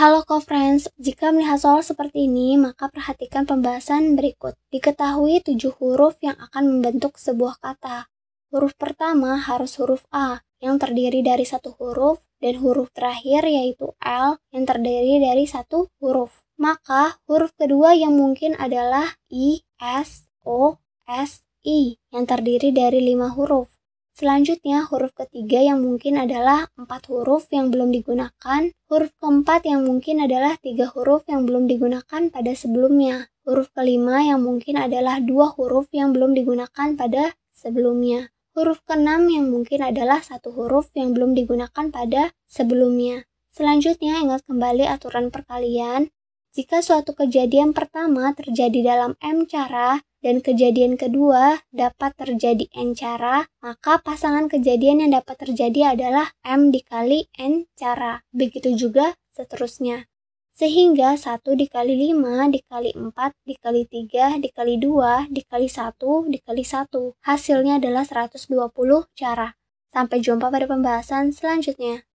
Halo co-friends, jika melihat soal seperti ini, maka perhatikan pembahasan berikut. Diketahui tujuh huruf yang akan membentuk sebuah kata. Huruf pertama harus huruf A, yang terdiri dari satu huruf, dan huruf terakhir yaitu L, yang terdiri dari satu huruf. Maka, huruf kedua yang mungkin adalah I, S, O, S, I, yang terdiri dari lima huruf. Selanjutnya, huruf ketiga yang mungkin adalah empat huruf yang belum digunakan. Huruf keempat yang mungkin adalah tiga huruf yang belum digunakan pada sebelumnya. Huruf kelima yang mungkin adalah dua huruf yang belum digunakan pada sebelumnya. Huruf keenam yang mungkin adalah satu huruf yang belum digunakan pada sebelumnya. Selanjutnya, ingat kembali aturan perkalian. Jika suatu kejadian pertama terjadi dalam M cara, dan kejadian kedua dapat terjadi n cara, maka pasangan kejadian yang dapat terjadi adalah m dikali n cara. Begitu juga seterusnya. Sehingga 1 dikali 5 dikali 4 dikali 3 dikali 2 dikali 1 dikali 1. Hasilnya adalah 120 cara. Sampai jumpa pada pembahasan selanjutnya.